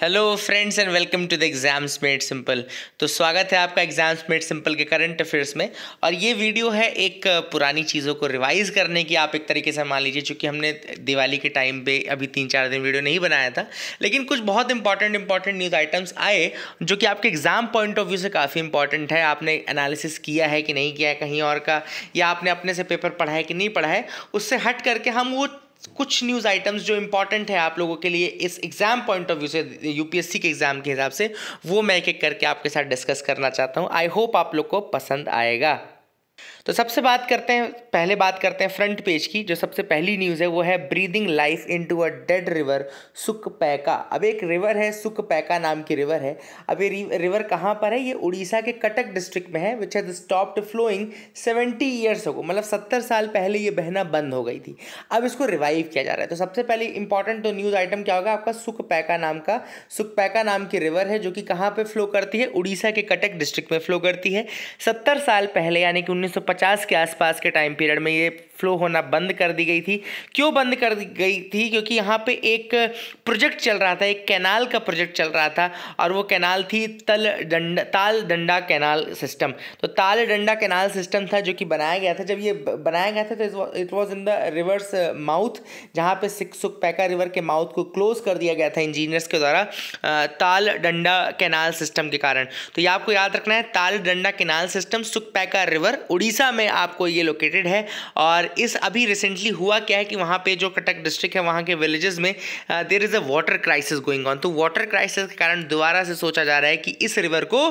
Hello friends and welcome to the exams made simple तो स्वागत है आपका एग्जाम्स मेड सिंपल के करंट अफेयर्स में और ये वीडियो है एक पुरानी चीज़ों को रिवाइज करने की आप एक तरीके से मान लीजिए क्योंकि हमने दिवाली के टाइम पे अभी तीन चार दिन वीडियो नहीं बनाया था लेकिन कुछ बहुत इंपॉर्टेंट इंपॉर्टेंट न्यूज़ आइटम्स आए जो कि आपके एग्ज़ाम पॉइंट ऑफ व्यू से काफ़ी इंपॉर्टेंट है आपने एनालिसिस किया है कि नहीं किया है कहीं और का या आपने अपने से पेपर पढ़ा है कि नहीं पढ़ा है उससे हट करके हम वो कुछ न्यूज़ आइटम्स जो इंपॉर्टेंट है आप लोगों के लिए इस एग्ज़ाम पॉइंट ऑफ व्यू से यूपीएससी के एग्ज़ाम के हिसाब से वो मैं एक एक करके आपके साथ डिस्कस करना चाहता हूँ आई होप आप लोग को पसंद आएगा तो सबसे बात करते हैं पहले बात करते हैं फ्रंट पेज की जो सबसे पहली न्यूज़ है वो है breathing life into a dead river Sukapaika अब एक रिवर है सुकपैका नाम की रिवर है अब ये रिवर कहाँ पर है ये उड़ीसा के कटक डिस्ट्रिक्ट में है which has stopped flowing seventy years हो मतलब सत्तर साल पहले ये बहना बंद हो गई थी अब इसको रिवाइव किया जा रहा है तो सबसे पहले इंपॉर्टेंट तो न्यूज़ आइटम क्या होगा आपका सुकपैका नाम का सुकपैका नाम की रिवर है जो कि कहाँ पर फ्लो करती है उड़ीसा के कटक डिस्ट्रिक्ट में फ्लो करती है सत्तर साल पहले यानी कि उन्नीस 1950 के आसपास के टाइम पीरियड में ये फ्लो होना बंद कर दी गई थी क्यों बंद कर दी गई थी क्योंकि यहाँ पे एक प्रोजेक्ट चल रहा था एक कैनाल का प्रोजेक्ट चल रहा था और वो कैनाल थी तल डंड ताल डंडा कैनाल सिस्टम तो ताल डंडा कैनाल सिस्टम था जो कि बनाया गया था जब ये बनाया गया था तो it was in the river's mouth जहाँ पे सिक्स पैका रिवर के माउथ को क्लोज कर दिया गया था इंजीनियर्स के द्वारा ताल डंडा कैनाल सिस्टम के कारण तो ये आपको याद रखना है Taldanda canal system Sukapaika river Odisha हरदा में आपको ये लोकेटेड है और इस अभी रिसेंटली हुआ क्या है कि वहाँ पे जो कटक डिस्ट्रिक्ट है वहाँ के विलेजेस में there is a water crisis going on तो वाटर क्राइसिस के कारण दोबारा से सोचा जा रहा है कि इस रिवर को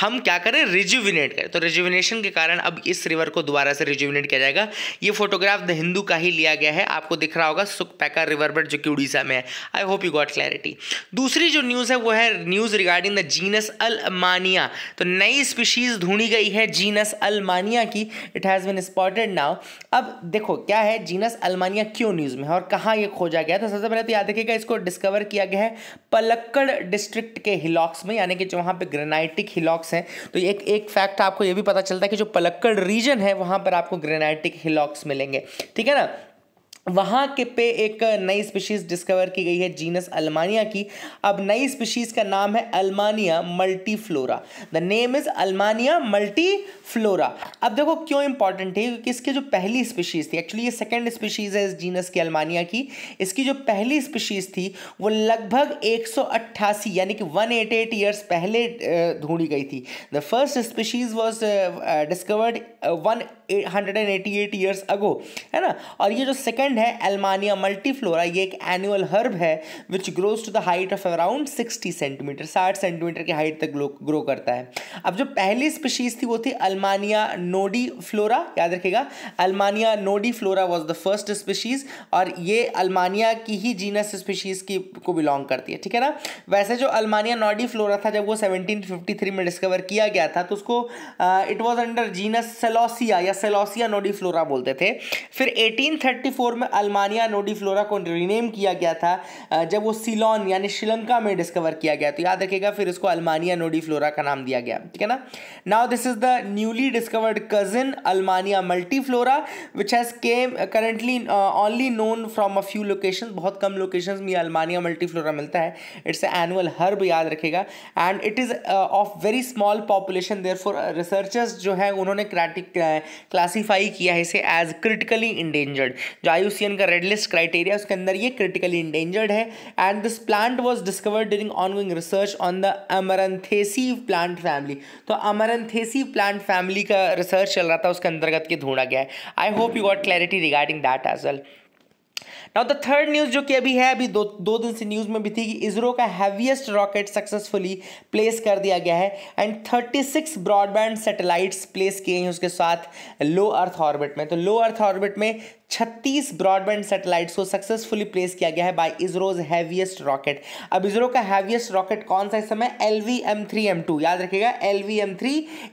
हम क्या करें रिज्यूविनेट करें तो रिज्यूविनेशन के कारण अब इस रिवर को दोबारा से रिज्यूविनेट किया जाएगा ये फोटोग्राफ द हिंदू का ही लिया गया है आपको दिख रहा होगा सुखपैका रिवर बट जो कि उड़ीसा में है I hope you got clarity दूसरी जो न्यूज़ है वो है news regarding the genus Allmania तो नई स्पीशीज़ ढूंढी गई है जीनस अल मानिया की it has been spotted now अब देखो क्या है जीनस अलमानिया क्यों न्यूज़ में है और कहाँ ये खोजा गया तो सबसे पहले तो याद रखिएगा इसको डिस्कवर किया गया है पलक्कड़ डिस्ट्रिक्ट के हिलॉक्स में यानी कि जो वहाँ पर ग्रेनाइटिक हिलॉक्स हैं तो एक एक फैक्ट आपको ये भी पता चलता है कि जो पलक्कड़ रीजन है वहाँ पर आपको ग्रेनाइटिक हिलॉक्स मिलेंगे ठीक है ना वहाँ के पे एक नई स्पीशीज़ डिस्कवर की गई है जीनस अल्मानिया की अब नई स्पीशीज़ का नाम है Allmania multiflora the name is Allmania multiflora अब देखो क्यों इंपॉर्टेंट है क्योंकि इसकी जो पहली स्पीशीज़ थी एक्चुअली ये सेकेंड स्पीशीज़ है इस जीनस की अल्मानिया की इसकी जो पहली स्पीशीज़ थी वो लगभग एक यानी कि एट ईयर्स पहले ढूंढी गई थी the first species was discovered one hundred and eighty eight years ago है ना और ये जो सेकेंड सेकेंड है एलमानिया मल्टीफ्लोरा ये एक एनुअल हर्ब है which grows to the height of around sixty centimetre साठ सेंटीमीटर की हाइट तक ग्रो करता है अब जो पहली स्पीशीज थी वो थी अल्मानिया नोडी फ्लोरा याद रखेगा Allmania nodiflora was the first species और ये अल्मानिया की ही जीनस स्पीशीज की को बिलोंग करती है ठीक है ना वैसे जो अल्मानिया नोडी फ्लोरा था जब वो 1753 में डिस्कवर किया गया था तो उसको it was under genus Celosia या सेलोसिया नोडी फ्लोरा बोलते थे फिर 1834 में में अल्मानिया नोडीफ्लोरा को रीनेम किया गया था जब वो सिलोन यानी श्रीलंका में डिस्कवर किया गया तो याद रखेगा फिर इसको अल्मानिया नोडीफ्लोरा का नाम दिया गया ठीक है ना now this is the newly discovered cousin Allmania multiflora which has came currently only known from a few location बहुत कम लोकेशन में अल्मानिया मल्टीफ्लोरा मिलता है इट्स एनुअल हर्ब याद रखेगा and it is of very small population there for researchers जो है उन्होंने क्लासीफाई uh, किया है इसे एज क्रिटिकली इंडेंजर्ड जो आयु यूसीएन का रेड लिस्ट क्राइटेरिया उसके अंदर ये क्रिटिकली इंडेंजर्ड है and this plant was discovered during ongoing research on the Amaranthaceae plant family तो अमरनथेसी प्लांट फैमिली का रिसर्च चल रहा था उसके अंतर्गत ये ढूंढा गया है I hope you got clarity regarding that as well now the third news जो कि अभी है अभी दो दो दिन से न्यूज में भी थी कि इसरो का हैवीएस्ट रॉकेट सक्सेसफुली प्लेस कर दिया गया है and thirty six broadband satellites place किए हैं उसके साथ लो अर्थ ऑर्बिट में तो लो अर्थ ऑर्बिट में छत्तीस ब्रॉडबैंड सैटेलाइट्स को सक्सेसफुली प्लेस किया गया है बाय इसरोज हैवीएस्ट रॉकेट अब इसरो का हैवीएस्ट रॉकेट कौन सा इस समय L V M three M two याद रखेगा L V M three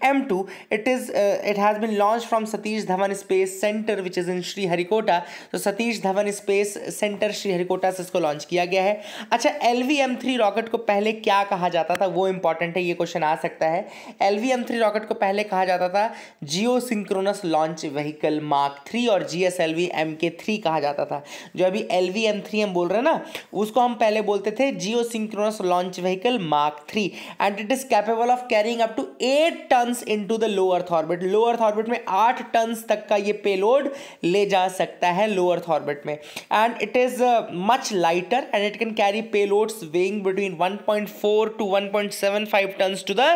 M two it is it has been launch from Satish Dhawan space centre which is in Sriharikota तो Satish Dhawan space centre Sriharikota से इसको लॉन्च किया गया है अच्छा L V M three rocket को पहले क्या कहा जाता था वो इंपॉर्टेंट है ये क्वेश्चन आ सकता है L V M three rocket को पहले कहा जाता था geosynchronous launch vehicle mark three और G S L V M K three कहा जाता था जो अभी एल वी एम थ्री हम बोल रहे हैं ना उसको हम पहले बोलते थे geosynchronous launch vehicle mark three and it is capable of carrying up to eight tons into the lower earth orbit lower earth orbit में आठ टन्स तक का ये पेलोड ले जा सकता है लोअर थॉर्बिट में and it is much lighter and it can carry payloads weighing between one point four to one point seven five ton to the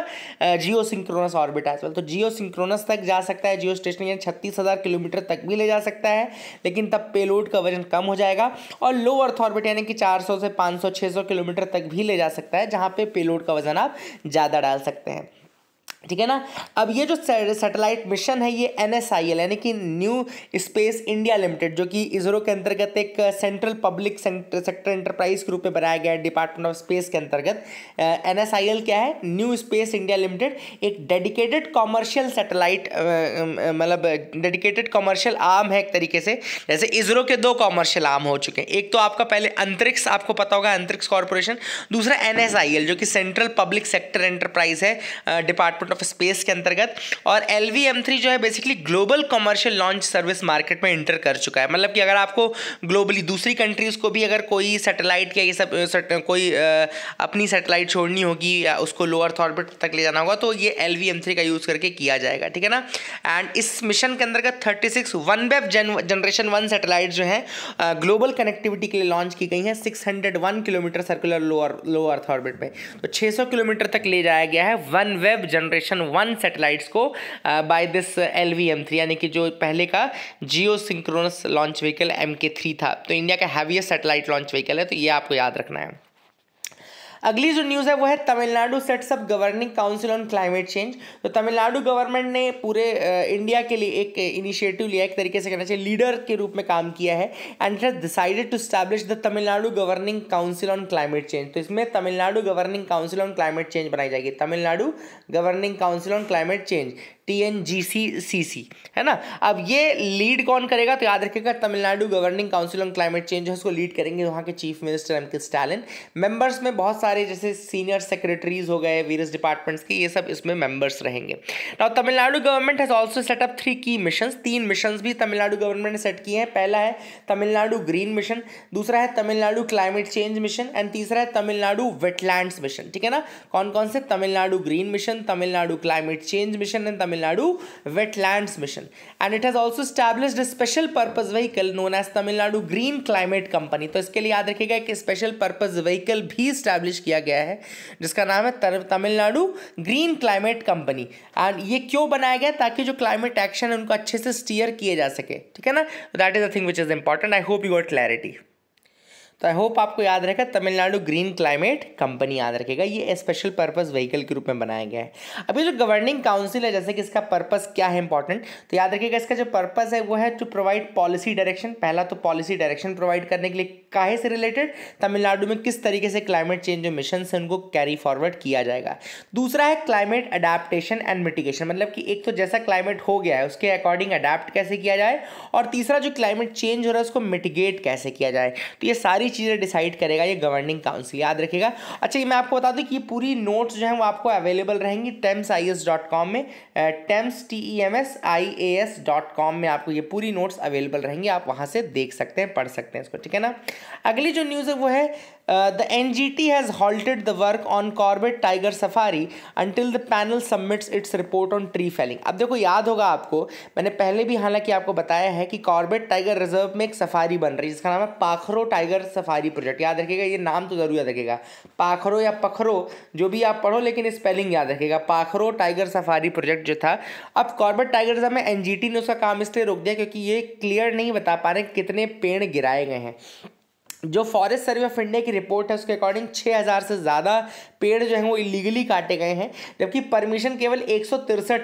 geosynchronous orbit as well तो जियो synchronous तक जा सकता है जियो station छत्तीस हज़ार kilometre तक भी ले जा सकता है लेकिन तब पेलोड का वजन कम हो जाएगा और लो अर्थ ऑर्बिट यानी कि 400 से 500 600 किलोमीटर तक भी ले जा सकता है जहाँ पे पेलोड का वजन आप ज़्यादा डाल सकते हैं ठीक है ना अब ये जो सैटेलाइट मिशन है ये एन एस आई एल यानी कि न्यू स्पेस इंडिया लिमिटेड जो कि इसरो के अंतर्गत एक सेंट्रल पब्लिक सेक्टर इंटरप्राइज के रूप में बनाया गया है डिपार्टमेंट ऑफ स्पेस के अंतर्गत एन क्या है न्यू स्पेस इंडिया लिमिटेड एक डेडिकेटेड कॉमर्शियल सैटेलाइट मतलब डेडिकेटेड कॉमर्शियल आर्म है एक तरीके से जैसे इसरो के दो कॉमर्शियल आर्म हो चुके हैं एक तो आपका पहले अंतरिक्ष आपको पता होगा अंतरिक्ष कॉरपोरेशन दूसरा एन एस आई एल जो कि सेंट्रल पब्लिक सेक्टर एंटरप्राइज है डिपार्टमेंट ऑफ स्पेस के अंतर्गत और एल जो है basically global commercial launch service market में इंटर कर चुका है मतलब कि अगर आपको ग्लोबली दूसरी कंट्रीज़ को भी अगर कोई सैटेलाइट या ये सब कोई आ, अपनी सैटेलाइट छोड़नी होगी या उसको लोअर ऑर्बिट तक ले जाना होगा तो ये एल का यूज़ करके किया जाएगा ठीक है ना एंड इस मिशन के अंतर्गत thirty six one web generation one satellite जो है ग्लोबल कनेक्टिविटी के लिए लॉन्च की गई है six hundred one kilometre circular lower low earth orbit पे तो सौ किलोमीटर तक ले जाया गया है one web generation section one satellites को by this L V M three यानी कि जो पहले का geosynchronous launch vehicle M K three था तो इंडिया का हैवीएस्ट सेटेलाइट लॉन्च व्हीकल है तो ये आपको याद रखना है अगली जो न्यूज़ है वो है Tamil Nadu sets up governing council on climate change तो तमिलनाडु गवर्नमेंट ने पूरे इंडिया के लिए एक इनिशिएटिव लिया एक तरीके से कहना चाहिए लीडर के रूप में काम किया है and it decided to establish the Tamil Nadu governing council on climate change तो इसमें Tamil Nadu governing council on climate change बनाई जाएगी Tamil Nadu governing council on climate change T N G C C C है ना अब ये लीड कौन करेगा तो याद रखिएगा Tamil Nadu governing council on climate change है उसको लीड करेंगे वहाँ के chief minister M K Stalin members में बहुत सारे जैसे सीनियर सेक्रेटरीज हो गए वेरियस डिपार्टमेंट्स के ये सब इसमें मेंबर्स रहेंगे now Tamil Nadu government has also set up three key mission तीन मिशन भी तमिलनाडु गवर्नमेंट ने सेट किए हैं पहला है तमिलनाडु ग्रीन मिशन दूसरा है Tamil Nadu climate change mission and तीसरा है तमिलनाडु वेटलैंड्स मिशन ठीक है ना कौन कौन से Tamil Nadu green mission Tamil Nadu climate change mission and Tamil Tamil Nadu Wetlands Mission. And it has also established a special purpose vehicle known as Tamil Nadu Green Climate Company. तो इसके लिए याद रखिएगा एक स्पेशल पर्पज व्हीकल भी स्टैब्लिश किया गया है जिसका नाम है Tamil Nadu green climate company and ये क्यों बनाया गया ताकि जो क्लाइमेट एक्शन है उनको अच्छे से स्टीयर किया जा सके ठीक है ना that is the thing which is important I hope you got clarity तो आई होप आपको याद रहेगा तमिलनाडु ग्रीन क्लाइमेट कंपनी याद रखेगा ये स्पेशल पर्पस व्हीकल के रूप में बनाया गया है अभी जो गवर्निंग काउंसिल है जैसे कि इसका पर्पस क्या है इंपॉर्टेंट तो याद रखिएगा इसका जो पर्पस है वो है टू प्रोवाइड पॉलिसी डायरेक्शन पहला तो पॉलिसी डायरेक्शन प्रोवाइड करने के लिए काहे से रिलेटेड तमिलनाडु में किस तरीके से क्लाइमेट चेंज जो मिशन है उनको कैरी फॉरवर्ड किया जाएगा दूसरा है क्लाइमेट अडेप्टेशन एंड मिटिगेशन मतलब कि एक तो जैसा क्लाइमेट हो गया है उसके अकॉर्डिंग अडेप्ट कैसे किया जाए और तीसरा जो क्लाइमेट चेंज हो रहा है उसको मिटिगेट कैसे किया जाए तो ये सारी चीज़ें डिसाइड करेगा ये गवर्निंग काउंसिल याद रखेगा अच्छा ये मैं आपको बता दूँ कि पूरी नोट्स जो है वो आपको अवेलेबल रहेंगी tems I S dot com में tems T E M S I A S dot com में आपको ये पूरी नोट्स अवेलेबल रहेंगी आप वहाँ से देख सकते हैं पढ़ सकते हैं इसको ठीक है ना अगली जो न्यूज़ है वो है the N G T has halted the work on Corbett tiger safari until the panel submits its report on tree felling अब देखो याद होगा आपको मैंने पहले भी हालांकि आपको बताया है कि कॉर्बेट टाइगर रिजर्व में एक सफारी बन रही है जिसका नाम है पाखरो टाइगर सफारी प्रोजेक्ट याद रखेगा ये नाम तो ज़रूर याद रखेगा पाखरो या पखरो जो भी आप पढ़ो लेकिन स्पेलिंग याद रखेगा पाखरो टाइगर सफारी प्रोजेक्ट जो था अब कॉर्बेट टाइगर रिजर्व में एन जी टी ने उसका काम इसलिए रोक दिया क्योंकि ये क्लियर नहीं बता पा रहे कितने पेड़ गिराए गए हैं जो फॉरेस्ट सर्वे ऑफ इंडिया की रिपोर्ट है उसके अकॉर्डिंग 6000 से ज़्यादा पेड़ जो हैं वो इलीगली काटे गए हैं जबकि परमिशन केवल एक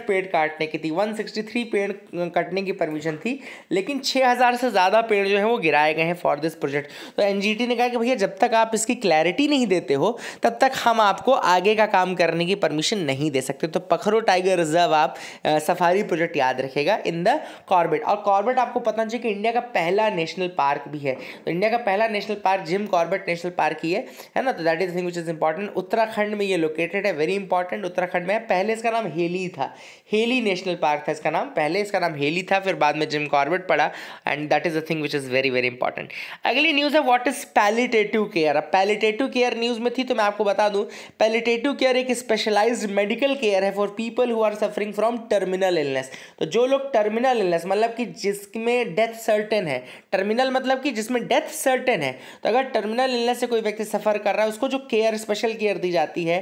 पेड़ काटने की थी 163 पेड़ कटने की परमिशन थी लेकिन 6000 से ज़्यादा पेड़ जो है वो गिराए गए हैं फॉर दिस प्रोजेक्ट तो एन ने कहा कि भैया जब तक आप इसकी क्लैरिटी नहीं देते हो तब तक हम आपको आगे का काम करने की परमिशन नहीं दे सकते तो पखरो टाइगर रिजर्व आप आ, सफारी प्रोजेक्ट याद रखेगा इन द कॉर्बेट और कॉर्बेट आपको पता चाहिए कि इंडिया का पहला नेशनल पार्क भी है तो इंडिया का पहला national national park Jim Corbett national park ही है है ना तो that is thing which is important Uttarakhand में ये लोकेटेड है वेरी इंपॉर्टेंट उत्तराखंड में है पहले इसका नाम हेली था हेली नेशनल पार्क था इसका नाम पहले इसका नाम हेली था फिर बाद में जिम कॉर्बेट पड़ा and that is a thing which is very very important अगली न्यूज़ है वॉट इज़ पैलिटेटिव केयर अब पैलिटेटिव केयर न्यूज़ में थी तो मैं आपको बता दूं पैलिटेटिव केयर एक स्पेशलाइज मेडिकल केयर है for people who are suffering from terminal illness तो जो लोग टर्मिनल इलनेस मतलब कि जिसमें डेथ सर्टेन है टर्मिनल मतलब कि जिसमें डेथ सर्टेन है हैं तो अगर टर्मिनल इलनेस से कोई व्यक्ति सफ़र कर रहा है उसको जो केयर स्पेशल केयर दी जाती है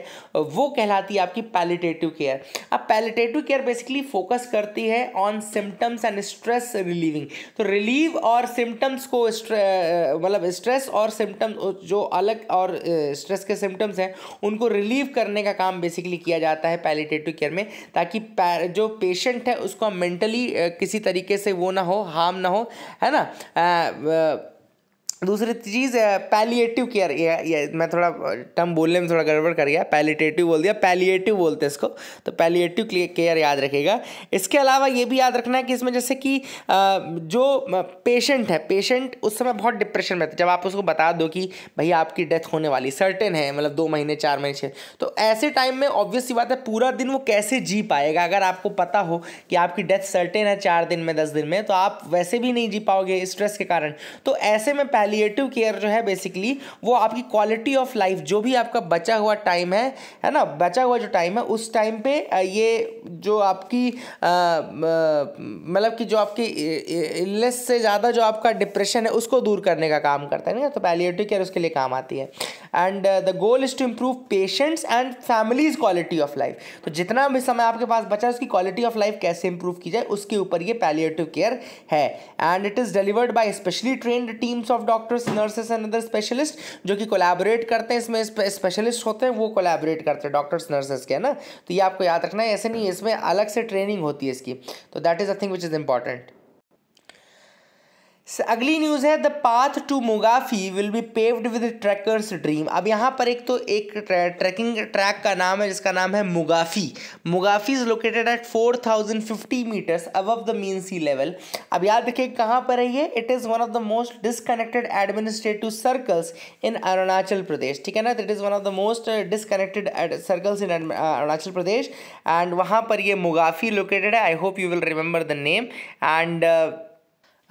वो कहलाती है आपकी पैलिटेटिव केयर अब पैलिटेटिव केयर बेसिकली फोकस करती है on symptoms and stress relieving तो रिलीव और सिम्टम्स को मतलब स्ट्रेस और सिम्टम्स जो अलग और स्ट्रेस के सिम्टम्स हैं उनको रिलीव करने का काम बेसिकली किया जाता है पैलिटेटिव केयर में ताकि जो पेशेंट है उसको मेंटली किसी तरीके से वो ना हो हार्म ना हो है ना आ, आ, दूसरी चीज़ पैलिएटिव केयर ये मैं थोड़ा टर्म बोलने में थोड़ा गड़बड़ कर गया पैलीटेटिव बोल दिया पैलिएटिव बोलते हैं इसको तो पैलिएटिव केयर याद रखेगा इसके अलावा ये भी याद रखना है कि इसमें जैसे कि जो पेशेंट है पेशेंट उस समय बहुत डिप्रेशन में था जब आप उसको बता दो कि भाई आपकी डेथ होने वाली सर्टेन है मतलब दो महीने चार महीने छः तो ऐसे टाइम में ऑब्वियस सी बात है पूरा दिन वो कैसे जी पाएगा अगर आपको पता हो कि आपकी डेथ सर्टेन है चार दिन में दस दिन में तो आप वैसे भी नहीं जी पाओगे स्ट्रेस के कारण तो ऐसे में पैलिएटिव केयर जो है बेसिकली वो आपकी क्वालिटी ऑफ लाइफ जो भी आपका बचा हुआ टाइम है है ना बचा हुआ जो टाइम है उस टाइम पे ये जो आपकी मतलब कि जो आपकी इलनेस से ज़्यादा जो आपका डिप्रेशन है उसको दूर करने का काम करता है ना तो पैलिएटिव केयर उसके लिए काम आती है and the goal is to improve patients and families quality of life तो जितना भी समय आपके पास बचा है उसकी क्वालिटी ऑफ लाइफ कैसे इंप्रूव की जाए उसके ऊपर ये पैलिएटिव केयर है and it is delivered by specially trained teams of doctor doctors nurses and other specialist जो कि कोलैबोरेट करते हैं इसमें स्पेशलिस्ट होते हैं वो कोलैबोरेट करते हैं डॉक्टर्स नर्सेस के है ना तो ये आपको याद रखना है ऐसे नहीं इसमें अलग से ट्रेनिंग होती है इसकी तो that is a thing which is important अगली न्यूज़ है the path to Mugaphi will be paved with trekkers dream अब यहाँ पर एक तो एक ट्रैकिंग ट्रैक का नाम है जिसका नाम है Mugaphi Mugaphi is located at 4050 metres above the mean sea level अब याद रखिए कहाँ पर है ये it is one of the most disconnected administrative circles in Arunachal Pradesh ठीक है ना it is one of the most disconnected circles in Arunachal Pradesh and वहाँ पर ये मुगाफी लोकेटेड है I hope you will remember the name and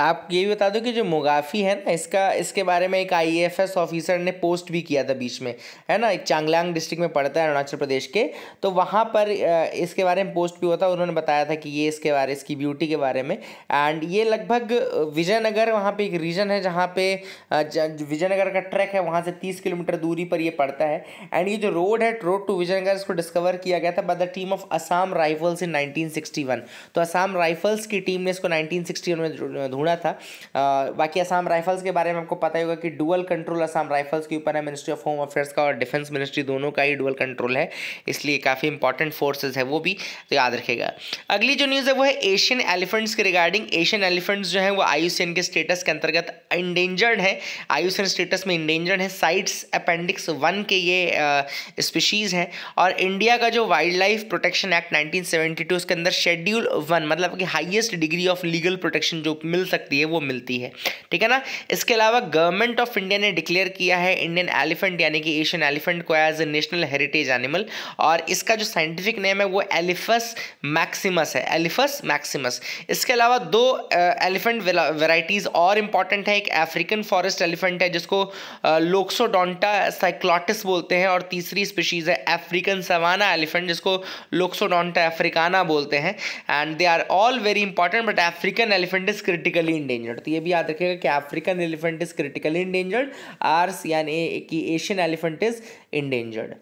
आप ये भी बता दो कि जो मुगाफी है ना इसका इसके बारे में एक आईएफएस ऑफिसर ने पोस्ट भी किया था बीच में है ना चांगलांग डिस्ट्रिक्ट में पड़ता है अरुणाचल प्रदेश के तो वहाँ पर इसके बारे में पोस्ट भी हुआ था उन्होंने बताया था कि ये इसके बारे इसकी ब्यूटी के बारे में एंड ये लगभग विजयनगर वहाँ पर एक रीजन है जहाँ पे विजयनगर का ट्रैक है वहाँ से तीस किलोमीटर दूरी पर यह पड़ता है एंड ये जो रोड है रोड टू विजयनगर इसको डिस्कवर किया गया था by the team of Assam Rifles in nineteen तो असाम राइफल्स की टीम ने इसको नाइनटीन में ढूंढा अधूरा था बाकी असम राइफल्स के बारे में आपको पता ही होगा कि डुअल कंट्रोल असम राइफल्स के ऊपर है मिनिस्ट्री ऑफ होम अफेयर्स का और डिफेंस मिनिस्ट्री दोनों का ही डुअल कंट्रोल है इसलिए काफ़ी इंपॉर्टेंट फोर्सेज है वो भी तो याद रखेगा अगली जो न्यूज़ है वो है एशियन एलिफेंट्स के रिगार्डिंग एशियन एलिफेंट्स जो है वो आयुषन के स्टेटस के अंतर्गत इंडेंजर्ड है आयु स्टेटस में इंडेंजर्ड है साइट्स अपेंडिक्स वन के ये स्पीशीज़ हैं और इंडिया का जो वाइल्ड लाइफ प्रोटेक्शन एक्ट 1972 उसके अंदर शेड्यूल वन मतलब कि highest degree of legal protection जो मिल सकता सकती है वो मिलती है ठीक है ना इसके अलावा गवर्नमेंट ऑफ इंडिया ने डिक्लेयर किया है इंडियन एलिफेंट यानी कि एशियन एलिफेंट को as a national heritage animal और इसका जो साइंटिफिक नेम है वो एलिफस मैक्सिमस है एलिफस मैक्सिमस इसके अलावा दो एलिफेंट वेराइटीज़ और इंपॉर्टेंट है एक अफ्रीकन फॉरेस्ट एलिफेंट है जिसको लोक्सोडोंटा साइक्लॉटिस बोलते हैं और तीसरी स्पीशीज़ है अफ्रीकन सवाना एलिफेंट जिसको लोक्सोडोंटा अफ्रिकाना बोलते हैं and they are all very important but African elephant is critical critically endangered तो ये भी याद रखिएगा कि African elephant is critically endangered आर्स यानी कि एशियन एलिफेंट इज इंडेंजर्ड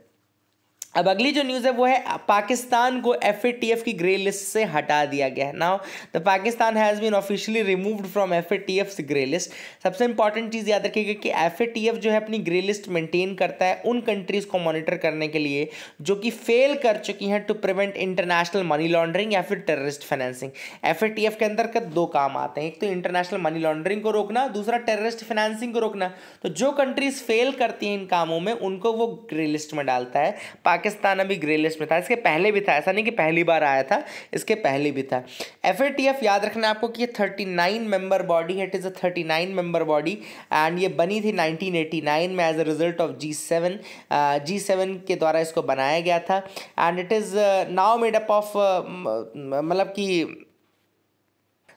अब अगली जो न्यूज़ है वो है पाकिस्तान को एफ ए टी एफ की ग्रे लिस्ट से हटा दिया गया है now the Pakistan has been officially removed from F A T F grey list सबसे इंपॉर्टेंट चीज़ याद रखिएगा कि एफ ए टी एफ जो है अपनी ग्रे लिस्ट मेंटेन करता है उन कंट्रीज़ को मॉनिटर करने के लिए जो कि फेल कर चुकी हैं to prevent international money laundering या फिर terrorist financing F A T F के अंदर का दो काम आते हैं एक तो इंटरनेशनल मनी लॉन्ड्रिंग को रोकना दूसरा टेररिस्ट फाइनेंसिंग को रोकना तो जो कंट्रीज़ फेल करती हैं इन कामों में उनको वो ग्रे लिस्ट में डालता है पाकिस्तान पाकिस्तान अभी ग्रे लिस्ट में था इसके पहले भी था ऐसा नहीं कि पहली बार आया था इसके पहले भी था एफ याद रखना है आपको कि ये thirty nine member body it is a thirty nine member body and ये बनी थी नाइनटीन एटी नाइन में as a result of G seven G seven के द्वारा इसको बनाया गया था and it is now made up of मतलब कि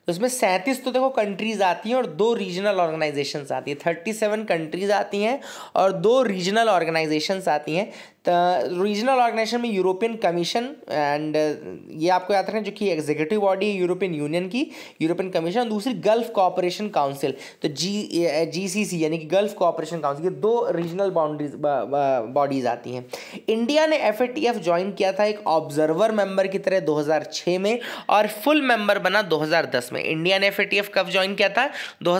उसमें सैंतीस तो देखो कंट्रीज़ आती हैं और दो रीजनल ऑर्गेनाइजेशंस आती हैं थर्टी सेवन कंट्रीज़ आती हैं और दो रीजनल ऑर्गेनाइजेशंस आती हैं रीजनल ऑर्गेनाइजेशन में यूरोपियन कमीशन एंड uh, ये आपको याद रखना जो कि एग्जीक्यूटिव बॉडी है यूरोपियन यूनियन की यूरोपियन कमीशन दूसरी गल्फ कॉपरेशन काउंसिल तो जी जी सी सी यानी कि गल्फ कॉपरेशन काउंसिल ये दो रीजनल बाउंड्रीज बॉडीज आती हैं इंडिया ने F A T F join किया था एक ऑब्जर्वर मेंबर की तरह दो में और फुल मेंबर बना दो में इंडिया ने एफ ए टी एफ कब ज्वाइन किया था दो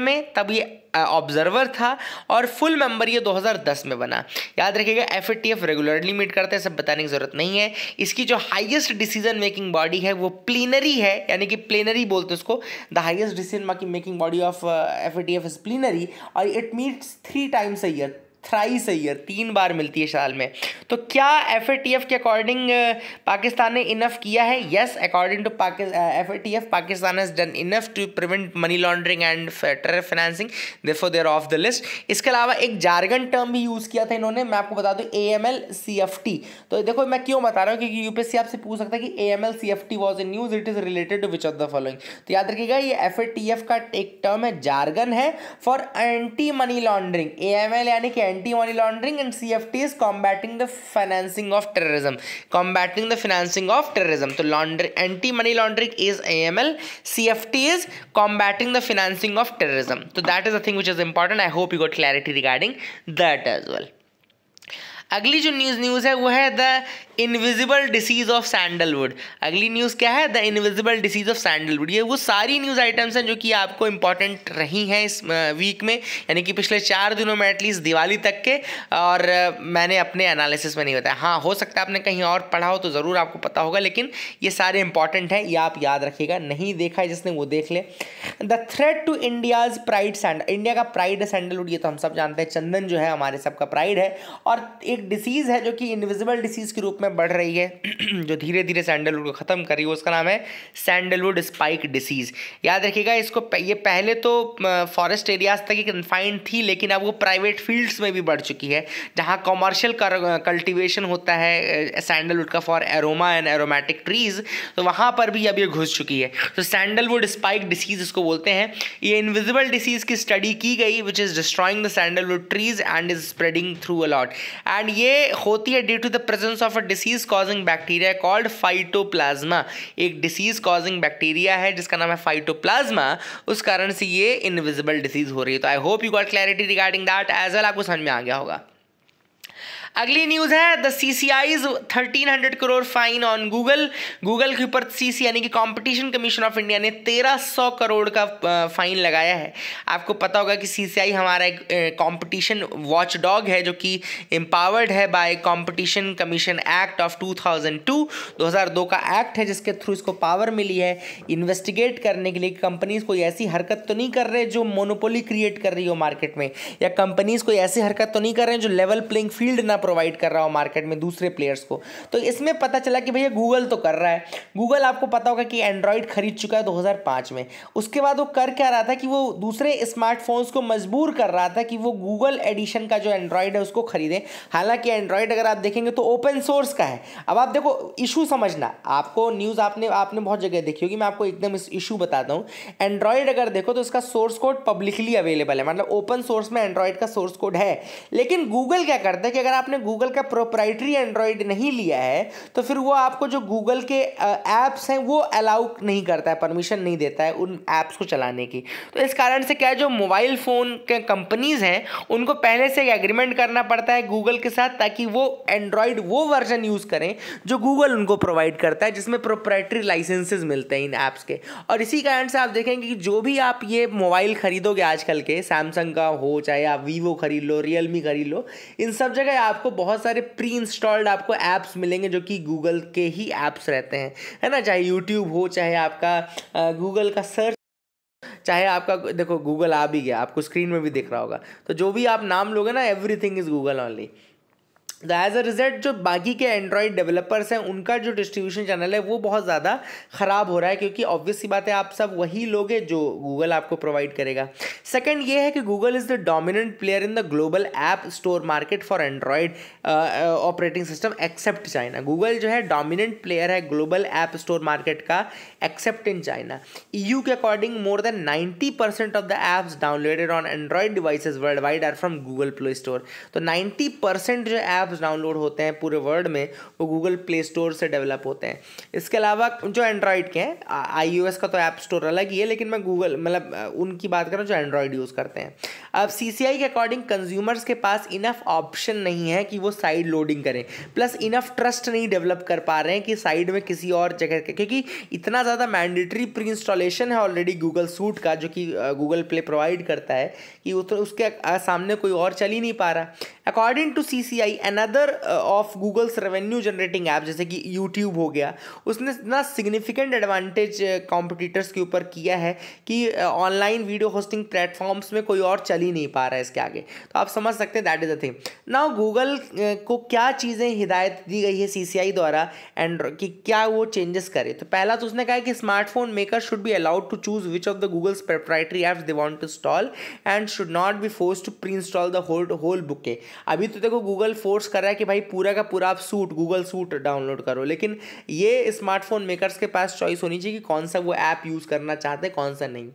में तब ये ऑब्जर्वर था और फुल मेंबर ये 2010 में बना याद रखिएगा एफ रेगुलरली मीट करते हैं सब बताने की ज़रूरत नहीं है इसकी जो हाईएस्ट डिसीजन मेकिंग बॉडी है वो प्लीनरी है यानी कि प्लेनरी बोलते हैं उसको the highest decision making body of F is plenary और it meets three times a year thrice year तीन बार मिलती है साल में तो क्या एफ के अकॉर्डिंग पाकिस्तान ने इनफ किया है yes according to F A T F Pakistan has done enough to prevent money laundering and terror financing देफो there of the list इसके अलावा एक जारगन टर्म भी यूज़ किया था इन्होंने मैं आपको बता दूँ A M L C F T तो देखो मैं क्यों बता रहा हूँ क्योंकि यूपीएससी आपसे पूछ सकता है कि A M L C F T was a news it is related to which of the following तो याद रखिएगा ये एफ ए टी एफ का एक टर्म है जारगन है for anti money laundering A M L यानी कि anti money laundering and C F T is combating the financing of terrorism combating the financing of terrorism तो laundering anti money laundering is A M L C F T is combating the financing of terrorism तो that is a thing which is important I hope you got clarity regarding that as well अगली जो news news है वो है the invisible disease of sandalwood अगली news क्या है the invisible disease of sandalwood ये वो सारी न्यूज़ आइटम्स हैं जो कि आपको इंपॉर्टेंट रही हैं इस वीक में यानी कि पिछले चार दिनों में एटलीस्ट दिवाली तक के और मैंने अपने एनालिसिस में नहीं बताया हाँ हो सकता है आपने कहीं और पढ़ा हो तो ज़रूर आपको पता होगा लेकिन ये सारे इंपॉर्टेंट हैं ये आप याद रखिएगा नहीं देखा है जिसने वो देख ले the threat to India's pride sandal India का प्राइड है सैंडलवुड ये तो हम सब जानते हैं चंदन जो है हमारे सबका प्राइड है और एक डिसीज़ है जो कि इनविजिबल डिसीज़ के रूप में में बढ़ रही है जो धीरे धीरे सैंडलवुड को ख़त्म कर रही है उसका नाम है सैंडलवुड स्पाइक डिसीज़ याद रखिएगा इसको ये पहले तो फॉरेस्ट एरियाज तक ही कन्फाइंड थी लेकिन अब वो प्राइवेट फील्ड्स में भी बढ़ चुकी है जहाँ कॉमर्शियल कल्टिवेशन होता है सैंडलवुड का for aroma and aromatic trees तो वहाँ पर भी अब ये घुस चुकी है तो सैंडलवुड स्पाइक डिसीज़ इसको बोलते हैं ये इन्विजिबल डिसीज़ की स्टडी की गई which is destroying the sandalwood trees and is spreading through a lot and ये होती है due to the presence of a disease causing bacteria called phytoplasma एक डिसीज कॉजिंग बैक्टीरिया है जिसका नाम है फाइटोप्लाज्मा उस कारण से ये इनविजिबल डिसीज हो रही है तो I hope you got clarity regarding that as well आपको समझ में आ गया होगा अगली न्यूज़ है the C C I's thirteen hundred crore fine on Google Google के ऊपर सी सी यानी कि कॉम्पिटिशन कमीशन ऑफ इंडिया ने तेरह सौ करोड़ का फाइन लगाया है आपको पता होगा कि सी सी आई हमारा एक कॉम्पिटिशन वॉच डॉग है जो कि एम्पावर्ड है by Competition Commission Act of two thousand two दो हज़ार दो का एक्ट है जिसके थ्रू इसको पावर मिली है इन्वेस्टिगेट करने के लिए कंपनीज कोई ऐसी हरकत तो नहीं कर रहे जो मोनोपोली क्रिएट कर रही हो मार्केट में या कंपनीज कोई ऐसी हरकत तो नहीं कर रहे हैं जो लेवल प्लेइंग फील्ड ना डेटा प्रोवाइड कर रहा हो मार्केट में दूसरे प्लेयर्स को तो इसमें पता चला कि भैया गूगल तो कर रहा है गूगल आपको पता होगा कि एंड्रॉयड खरीद चुका है दो में उसके बाद वो कर क्या रहा था कि वो दूसरे स्मार्टफोन्स को मजबूर कर रहा था कि वो गूगल एडिशन का जो एंड्रॉयड है उसको खरीदें हालांकि एंड्रॉयड अगर आप देखेंगे तो ओपन सोर्स का है अब आप देखो इशू समझना आपको न्यूज़ आपने आपने बहुत जगह देखी होगी मैं आपको एकदम इस इशू बताता हूँ एंड्रॉयड अगर देखो तो इसका सोर्स कोड पब्लिकली अवेलेबल है मतलब ओपन सोर्स में एंड्रॉयड का सोर्स कोड है लेकिन गूगल क्या करता है कि अगर आप आपने गूगल का प्रोप्राइटरी एंड्रॉयड नहीं लिया है तो फिर वो आपको जो गूगल के ऐप्स हैं वो अलाउ नहीं करता है परमिशन नहीं देता है उन ऐप्स को चलाने की तो इस कारण से क्या जो मोबाइल फ़ोन के कंपनीज़ हैं उनको पहले से एग्रीमेंट करना पड़ता है गूगल के साथ ताकि वो एंड्रॉयड वो वर्जन यूज़ करें जो गूगल उनको प्रोवाइड करता है जिसमें प्रोप्राइटरी लाइसेंसेज मिलते हैं इन ऐप्स के और इसी कारण से आप देखेंगे कि जो भी आप ये मोबाइल ख़रीदोगे आजकल के सैमसंग का हो चाहे आप वीवो खरीद लो रियलमी खरीद लो इन सब जगह आप आपको बहुत सारे प्री इंस्टॉल्ड आपको ऐप्स मिलेंगे जो कि गूगल के ही ऐप्स रहते हैं है ना चाहे यूट्यूब हो चाहे आपका गूगल का सर्च चाहे आपका देखो गूगल आ भी गया आपको स्क्रीन में भी दिख रहा होगा तो जो भी आप नाम लोगे ना everything is Google only the as a result जो बाकी के एंड्रॉयड डेवलपर्स हैं उनका जो डिस्ट्रीब्यूशन चैनल है वो बहुत ज़्यादा ख़राब हो रहा है क्योंकि ऑब्वियसली बात है आप सब वही लोग हैं जो गूगल आपको प्रोवाइड करेगा सेकेंड ये है कि Google is the dominant player in the global app store market for Android operating system except China Google जो है डोमिनेंट प्लेयर है ग्लोबल ऐप स्टोर मार्केट का एक्सेप्ट इन चाइना ई के according more than ninety percent of the apps downloaded on Android devices worldwide are from Google play store तो ninety percent जो app apps download होते हैं पूरे world में वो गूगल प्ले स्टोर से डेवलप होते हैं इसके अलावा जो एंड्रॉयड के हैं आई का तो ऐप स्टोर अलग ही है लेकिन मैं गूगल मतलब उनकी बात कर रहा हूँ जो एंड्रॉयड यूज़ करते हैं अब सी के अकॉर्डिंग कंज्यूमर्स के पास इनफ ऑप्शन नहीं है कि वो साइड लोडिंग करें प्लस इनफ ट्रस्ट नहीं डेवलप कर पा रहे हैं कि साइड में किसी और जगह क्योंकि इतना ज़्यादा मैंडेटरी प्री इंस्टॉलेशन है ऑलरेडी गूगल सूट का जो कि गूगल प्ले प्रोवाइड करता है कि उसके सामने कोई और चल ही नहीं पा रहा according to C C I another of Google's revenue generating app जैसे कि यूट्यूब हो गया उसने इतना सिग्निफिकेंट एडवांटेज कॉम्पिटिटर्स के ऊपर किया है कि ऑनलाइन वीडियो होस्टिंग प्लेटफॉर्म्स में कोई और चल ही नहीं पा रहा है इसके आगे तो आप समझ सकते हैं that is the thing now Google को क्या चीज़ें हिदायत दी गई है सी सी आई द्वारा एंड कि क्या वो चेंजेस करे तो पहला तो उसने कहा कि smartphone maker should be allowed to choose which of the Google's proprietary apps they want to install and should not be force to preinstall the whole whole bouquet अभी तो देखो गूगल फोर्स कर रहा है कि भाई पूरा का पूरा आप सूट गूगल सूट डाउनलोड करो लेकिन ये स्मार्टफोन मेकर्स के पास चॉइस होनी चाहिए कि कौन सा वो ऐप यूज़ करना चाहते हैं कौन सा नहीं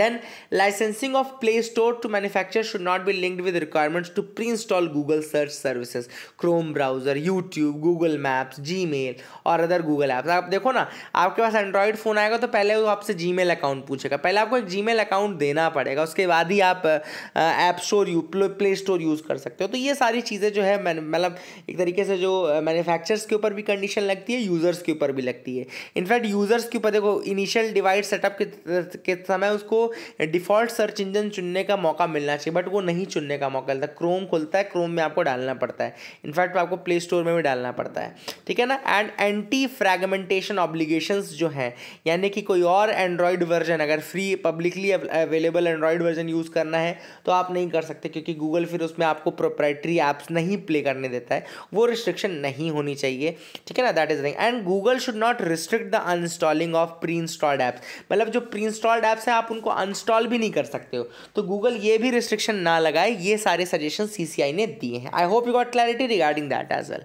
then licensing of play store to manufacture should not be linked with requirements to pre-install google search services chrome browser youtube google maps gmail और अदर गूगल ऐप्स आप देखो ना आपके पास एंड्रॉयड फ़ोन आएगा तो पहले वो आपसे जीमेल अकाउंट पूछेगा पहले आपको एक जीमेल अकाउंट देना पड़ेगा उसके बाद ही आप app store you play store use कर सकते हो तो ये सारी चीज़ें जो है मतलब एक तरीके से जो मैन्युफैक्चरर्स के ऊपर भी कंडीशन लगती है यूज़र्स के ऊपर भी लगती है इनफैक्ट यूज़र्स के ऊपर देखो इनिशियल डिवाइस सेटअप के समय उसको डिफ़ॉल्ट सर्च इंजन चुनने का मौका मिलना चाहिए बट वो नहीं चुनने का मौका मिलता क्रोम खुलता है क्रोम में आपको डालना पड़ता है इनफैक्ट आपको प्ले स्टोर में भी डालना पड़ता है ठीक है ना एंड एंटी फ्रेगमेंटेशन ऑब्लिगेशन जो हैं यानी कि कोई और एंड्रॉयड वर्जन अगर free publicly available android version use करना है तो आप नहीं कर सकते क्योंकि गूगल फिर उसमें आपको प्रोप्राइटरी ऐप्स नहीं प्ले करने देता है वो रिस्ट्रिक्शन नहीं होनी चाहिए ठीक है ना that is thing and Google should not restrict the uninstalling of pre installed apps मतलब जो प्री इंस्टॉल्ड ऐप्स हैं आप उनको अनस्टॉल भी नहीं कर सकते हो तो गूगल ये भी रिस्ट्रिक्शन ना लगाए ये सारे सजेशन सी ने दिए हैं I hope you got clarity regarding that as well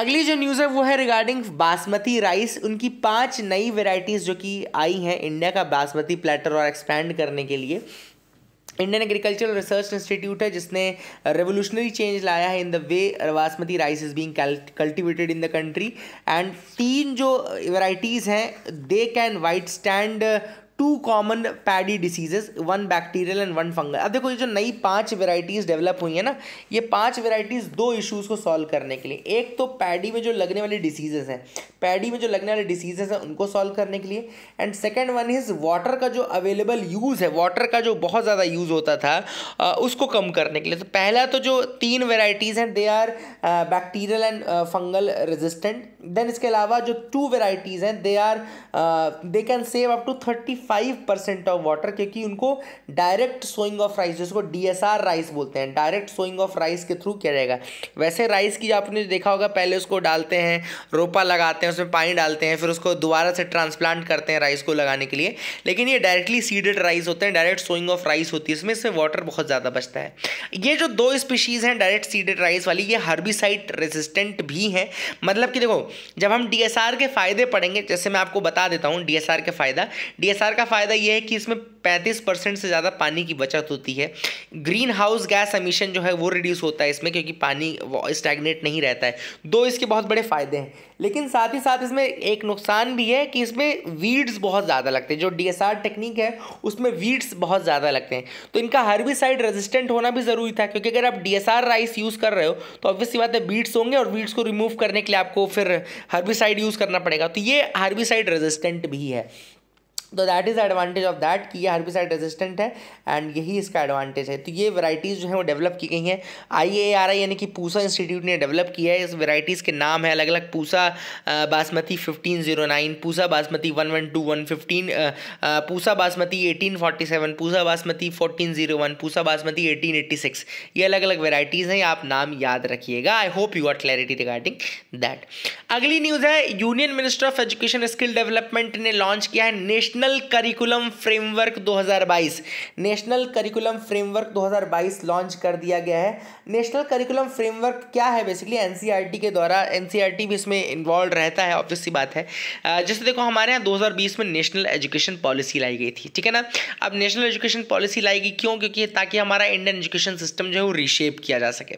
अगली जो न्यूज़ है वो है रिगार्डिंग बासमती राइस उनकी पांच नई वेराइटीज़ जो कि आई हैं इंडिया का बासमती प्लेटर और एक्सपैंड करने के लिए इंडियन एग्रीकल्चरल रिसर्च इंस्टीट्यूट है जिसने रेवोल्यूशनरी चेंज लाया है in the way basmati rice is being cultivated in the country and तीन जो वेराइटीज़ हैं they can withstand to common paddy diseases one bacterial and one fungal अब देखो ये जो नई पांच वेराइटीज़ डेवलप हुई है ना ये पांच वेराइटीज़ दो इश्यूज़ को सॉल्व करने के लिए एक तो पैडी में जो लगने वाली डिसीजेज हैं पैडी में जो लगने वाले डिसीजेज हैं उनको सॉल्व करने के लिए and second one is water का जो अवेलेबल यूज़ है वाटर का जो बहुत ज़्यादा यूज़ होता था उसको कम करने के लिए तो पहला तो जो तीन वेराइटीज़ हैं they are bacterial and fungal resistant then इसके अलावा जो टू वेराइटीज़ हैं they are they can save up to thirty five percent of water क्योंकि उनको डायरेक्ट सोइंग ऑफ राइस जिसको डी एस आर राइस बोलते हैं डायरेक्ट सोइंग ऑफ राइस के थ्रू किया जाएगा वैसे राइस की आपने देखा होगा पहले उसको डालते हैं रोपा लगाते हैं उसमें पानी डालते हैं फिर उसको दोबारा से ट्रांसप्लांट करते हैं राइस को लगाने के लिए लेकिन ये डायरेक्टली सीडेड राइस होते हैं डायरेक्ट सोइंग ऑफ राइस होती है इसमें इससे वाटर बहुत ज़्यादा बचता है ये जो दो स्पीशीज़ हैं डायरेक्ट सीडेड राइस वाली ये हर्बिसाइड रेजिस्टेंट भी हैं मतलब कि देखो जब हम डी के फ़ायदे पढ़ेंगे जैसे मैं आपको बता देता हूँ डी के फ़ायदा डी सरकार का फ़ायदा यह है कि इसमें 35 परसेंट से ज़्यादा पानी की बचत होती है ग्रीन हाउस गैस एमिशन जो है वो रिड्यूस होता है इसमें क्योंकि पानी स्टैगनेट नहीं रहता है दो इसके बहुत बड़े फ़ायदे हैं लेकिन साथ ही साथ इसमें एक नुकसान भी है कि इसमें वीड्स बहुत ज़्यादा लगते हैं जो डी टेक्निक है उसमें वीड्स बहुत ज़्यादा लगते हैं तो इनका हर्बिसाइड रेजिस्टेंट होना भी ज़रूरी था क्योंकि अगर आप डी राइस यूज़ कर रहे हो तो ऑब्वियसली बात है बीड्स होंगे और बीड्स को रिमूव करने के लिए आपको फिर हर्बिसाइड यूज़ करना पड़ेगा तो ये हर्बिसाइड रेजिस्टेंट भी है तो that is advantage of that कि ये हर्बिसाइड रेजिस्टेंट है एंड यही इसका एडवांटेज है तो ये वैराइटीज़ जो है वो डेवलप की गई हैं आई ए आर आई यानी कि पूसा इंस्टीट्यूट ने डेवलप किया है इस वैराइटीज़ के नाम है अलग अलग Pusa basmati fifteen zero nine Pusa basmati one one two one fifteen Pusa basmati eighteen forty seven Pusa basmati fourteen zero one Pusa basmati eighteen eighty six ये अलग अलग वेराइटीज़ हैं आप नाम याद रखिएगा I hope you are clarity regarding that अगली न्यूज़ है union minister of education skill development ने लॉन्च किया है national national curriculum framework 2022 national curriculum framework 2022 launch कर दिया गया है नेशनल करिकुलम फ्रेमवर्क क्या है बेसिकली एन e के द्वारा एन e भी इसमें इन्वॉल्व रहता है ऑब्वियस सी बात है जैसे देखो हमारे यहाँ 2020 में नेशनल एजुकेशन पॉलिसी लाई गई थी ठीक है ना अब नेशनल एजुकेशन पॉलिसी लाई गई क्यों क्योंकि ताकि हमारा इंडियन एजुकेशन सिस्टम जो है वो रिशेप किया जा सके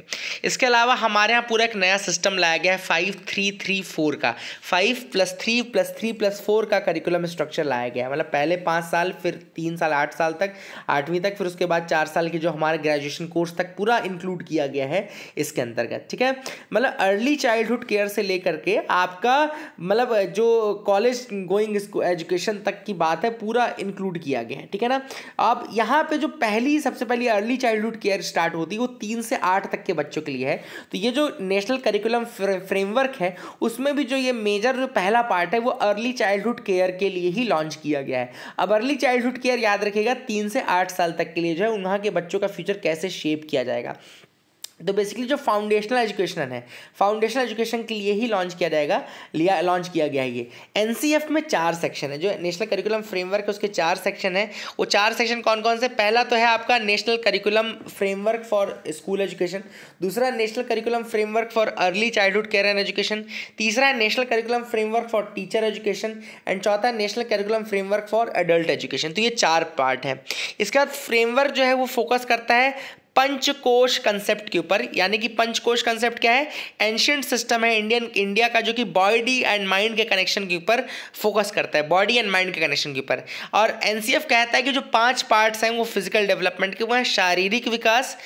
इसके अलावा हमारे यहाँ पूरा एक नया सिस्टम लाया गया है फाइव थ्री थ्री फोर का five plus three plus three plus four का करिकुलम स्ट्रक्चर लाया गया है मतलब पहले पाँच साल फिर तीन साल आठ साल तक आठवीं तक फिर उसके बाद चार साल की जो हमारे ग्रेजुएशन कोर्स तक पूरा इंक्लूड किया गया है इसके अंतर्गत ठीक है मतलब अर्ली चाइल्डहुड केयर से लेकर के आपका मतलब जो कॉलेज गोइंग एजुकेशन तक की बात है पूरा इंक्लूड किया गया है ठीक है ना अब यहाँ पर जो पहली सबसे पहली अर्ली चाइल्डहुड केयर स्टार्ट होती है वो तीन से आठ तक के बच्चों के लिए है तो ये जो नेशनल करिकुलम फ्रेमवर्क है उसमें भी जो ये मेजर जो पहला पार्ट है वो अर्ली चाइल्डहुड केयर के लिए ही लॉन्च किया गया है अब अर्ली चाइल्डहुड केयर याद रखेगा तीन से आठ साल तक के लिए जो है वहाँ के बच्चों का फ्यूचर कैसे शेप किया जाएगा तो बेसिकली जो फाउंडेशनल एजुकेशन है फाउंडेशनल एजुकेशन के लिए ही लॉन्च किया जाएगा लिया लॉन्च किया गया है ये एन में चार सेक्शन है जो नेशनल करिकुलम फ्रेमवर्क है उसके चार सेक्शन है वो चार सेक्शन कौन कौन से पहला तो है आपका national curriculum framework for school education दूसरा national curriculum framework for early childhood care and education तीसरा है national curriculum framework for teacher education and चौथा national curriculum framework for adult education तो ये चार पार्ट है इसके बाद फ्रेमवर्क जो है वो फोकस करता है पंचकोश कंसेप्ट के ऊपर यानी कि पंचकोश कंसेप्ट क्या है एंशियंट सिस्टम है इंडियन इंडिया का जो कि बॉडी एंड माइंड के कनेक्शन के ऊपर फोकस करता है बॉडी एंड माइंड के कनेक्शन के ऊपर और एनसीएफ कहता है कि जो पांच पार्ट्स हैं वो फिजिकल डेवलपमेंट के वो हैं शारीरिक विकास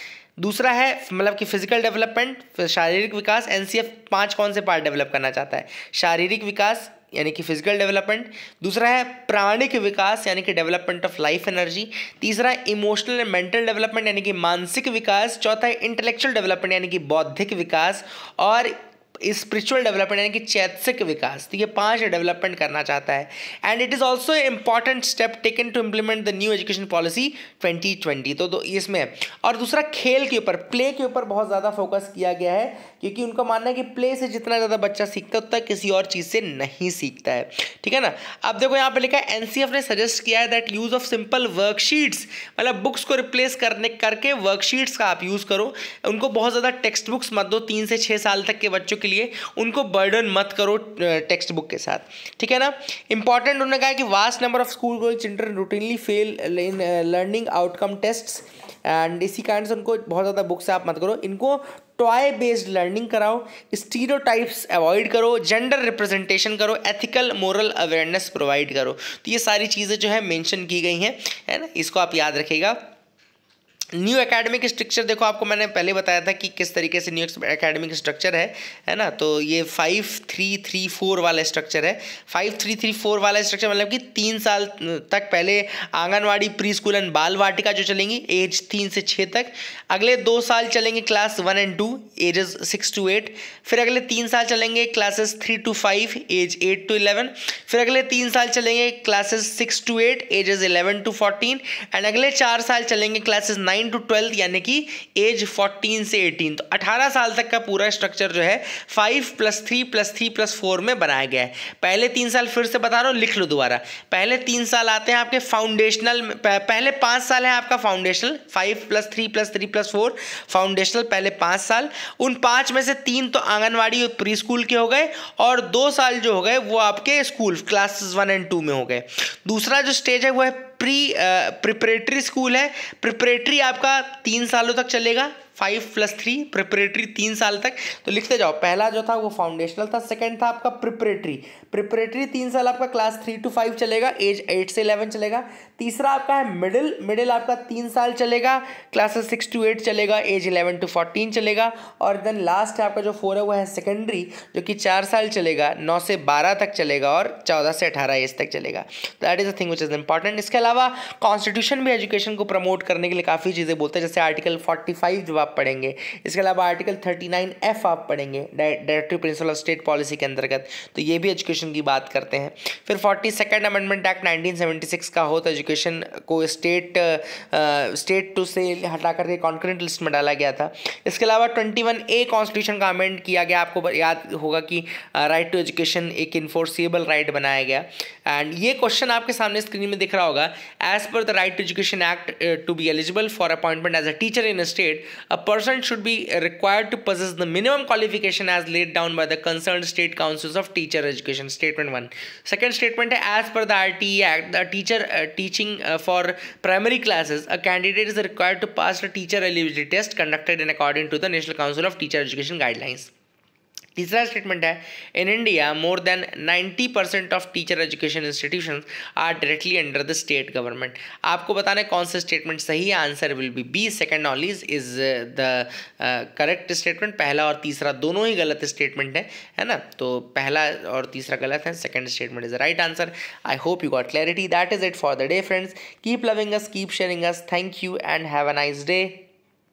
दूसरा है मतलब कि फिजिकल डेवलपमेंट शारीरिक विकास एनसीएफ पांच कौन से पार्ट डेवलप करना चाहता है शारीरिक विकास यानी कि फिजिकल डेवलपमेंट दूसरा है प्राणिक विकास यानी कि डेवलपमेंट ऑफ लाइफ एनर्जी तीसरा है इमोशनल एंड मेंटल डेवलपमेंट यानी कि मानसिक विकास चौथा है इंटेलेक्चुअल डेवलपमेंट यानी कि बौद्धिक विकास और स्पिरिचुअल डेवलपमेंट यानी कि चैतसिक विकास तो ये पांच डेवलपमेंट करना चाहता है and it is also important step taken to implement the new education policy 2020 तो, तो इसमें और दूसरा खेल के ऊपर प्ले के ऊपर बहुत ज़्यादा फोकस किया गया है क्योंकि उनका मानना है कि प्ले से जितना ज़्यादा बच्चा सीखता उतना किसी और चीज़ से नहीं सीखता है ठीक है ना अब देखो यहाँ पर लिखा है एन ने सजेस्ट किया है that use of simple worksheets मतलब बुक्स को रिप्लेस करने करके वर्कशीट्स का आप यूज़ करो उनको बहुत ज़्यादा टेक्स्ट बुक्स मत दो तीन से छः साल तक के बच्चों के के लिए उनको बर्डन मत करो टेक्स्ट बुक के साथ ठीक है ना इंपॉर्टेंट उन्होंने कहा कि vast number of school going children routinely fail in learning outcome test and इसी कारण से उनको बहुत ज़्यादा बुक से आप मत करो इनको टॉय बेस्ड लर्निंग कराओ स्टीरो अवॉइड करो जेंडर रिप्रेजेंटेशन करो एथिकल मोरल अवेयरनेस प्रोवाइड करो तो ये सारी चीज़ें जो है मेंशन की गई हैं है ना इसको आप याद रखेगा न्यू एकेडमिक स्ट्रक्चर देखो आपको मैंने पहले बताया था कि किस तरीके से न्यू एकेडमिक स्ट्रक्चर है है ना तो ये फाइव थ्री थ्री फोर वाला स्ट्रक्चर है फाइव थ्री थ्री फोर वाला स्ट्रक्चर मतलब कि तीन साल तक पहले आंगनवाड़ी प्री स्कूल एंड बाल वाटिका जो चलेंगी एज तीन से छः तक अगले दो साल चलेंगे class one and two ages six to eight फिर अगले तीन साल चलेंगे classes three to five age eight to eleven फिर अगले तीन साल चलेंगे classes six to eight ages eleven to fourteen and अगले चार साल चलेंगे क्लासेस नाइन टू ट्वेल्थ यानी कि एज फोर्टीन से एटीन तो अठारह साल तक का पूरा स्ट्रक्चर जो है five plus three plus three plus four में बनाया गया है पहले तीन साल फिर से बता रहा हूँ लिख लो दोबारा पहले तीन साल आते हैं आपके फाउंडेशनल पहले पाँच साल है आपका foundational five plus three plus three plus four foundational पहले पाँच साल उन पाँच में से तीन तो आंगनवाड़ी और प्री स्कूल के हो गए और दो साल जो हो गए वो आपके school classes one and two में हो गए दूसरा जो स्टेज है वो है प्री प्रिपरेटरी स्कूल है प्रिपरेटरी आपका तीन सालों तक चलेगा फाइव प्लस थ्री प्रिपरेटरी तीन साल तक तो लिखते जाओ पहला जो था वो फाउंडेशनल था सेकंड था आपका प्रिपरेटरी प्रिपरेटरी तीन साल आपका क्लास थ्री टू फाइव चलेगा एज एट से इलेवन चलेगा तीसरा आपका है मिडिल मिडिल आपका तीन साल चलेगा क्लासेस सिक्स टू एट चलेगा एज इलेवन टू फोर्टीन चलेगा और देन लास्ट आपका जो फोर है वो है सेकेंडरी जो कि चार साल चलेगा नौ से बारह तक चलेगा और चौदह से अठारह एज तक चलेगा तो that is a thing which is important इसके अलावा कॉन्स्टिट्यूशन भी एजुकेशन को प्रमोट करने के लिए काफ़ी चीज़ें बोलते हैं जैसे आर्टिकल फोर्टी फाइव आप पढ़ेंगे इसके अलावा आर्टिकल थर्टी नाइन एफ आप पढ़ेंगे directive principle of state policy के अंतर्गत तो ये भी एजुकेशन की बात करते हैं फिर forty second amendment act nineteen seventy six का हो तो एजुकेशन को स्टेट स्टेट टू से हटा करके कॉन्क्रेंट लिस्ट में डाला गया था इसके अलावा ट्वेंटी वन ए कॉन्स्टिट्यूशन का अमेंड किया गया आपको याद होगा कि राइट टू एजुकेशन एक इन्फोर्सेबल राइट बनाया गया एंड ये क्वेश्चन आपके सामने स्क्रीन में दिख रहा होगा एज पर the right to education act to be eligible for appointment as a teacher in a state a a person should be required to possess the minimum qualification as laid down by the concerned state councils of teacher education. Statement 1. Second statement, as per the RTE Act, the teacher uh, teaching uh, for primary classes, a candidate is required to pass the teacher eligibility test conducted in according to the National Council of Teacher Education Guidelines. तीसरा statement है in India more than 90 percent of teacher education institution are directly under the state government आपको बताना है कौन सा स्टेटमेंट सही answer will be B second knowledge is the correct statement पहला और तीसरा दोनों ही गलत स्टेटमेंट है है ना तो पहला और तीसरा गलत है second statement is the right answer I hope you got clarity that is it for the day friends keep loving us keep sharing us thank you and have a nice day